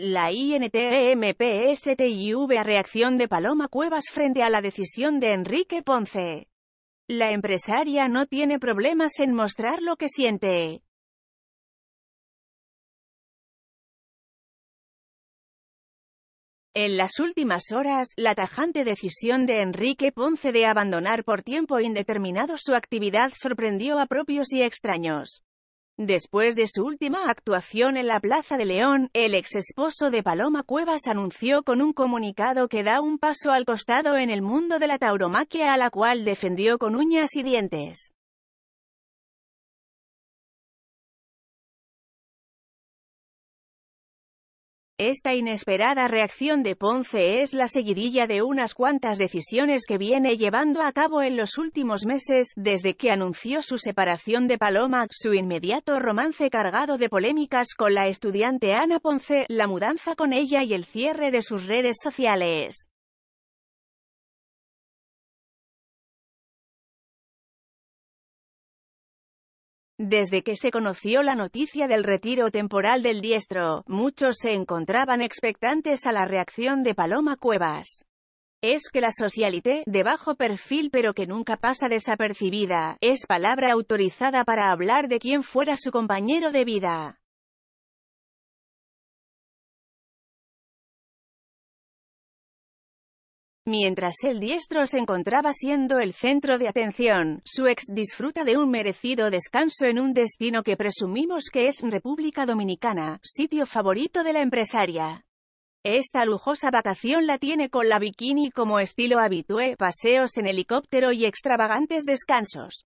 La INTEMPSTIV a reacción de Paloma Cuevas frente a la decisión de Enrique Ponce. La empresaria no tiene problemas en mostrar lo que siente. En las últimas horas, la tajante decisión de Enrique Ponce de abandonar por tiempo indeterminado su actividad sorprendió a propios y extraños. Después de su última actuación en la Plaza de León, el ex esposo de Paloma Cuevas anunció con un comunicado que da un paso al costado en el mundo de la tauromaquia a la cual defendió con uñas y dientes. Esta inesperada reacción de Ponce es la seguidilla de unas cuantas decisiones que viene llevando a cabo en los últimos meses, desde que anunció su separación de Paloma, su inmediato romance cargado de polémicas con la estudiante Ana Ponce, la mudanza con ella y el cierre de sus redes sociales. Desde que se conoció la noticia del retiro temporal del diestro, muchos se encontraban expectantes a la reacción de Paloma Cuevas. Es que la socialité, de bajo perfil pero que nunca pasa desapercibida, es palabra autorizada para hablar de quien fuera su compañero de vida. Mientras el diestro se encontraba siendo el centro de atención, su ex disfruta de un merecido descanso en un destino que presumimos que es República Dominicana, sitio favorito de la empresaria. Esta lujosa vacación la tiene con la bikini como estilo habitué, paseos en helicóptero y extravagantes descansos.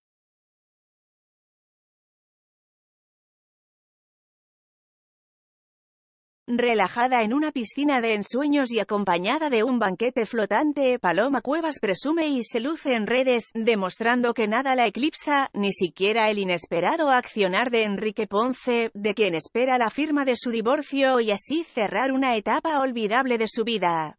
Relajada en una piscina de ensueños y acompañada de un banquete flotante, Paloma Cuevas presume y se luce en redes, demostrando que nada la eclipsa, ni siquiera el inesperado accionar de Enrique Ponce, de quien espera la firma de su divorcio y así cerrar una etapa olvidable de su vida.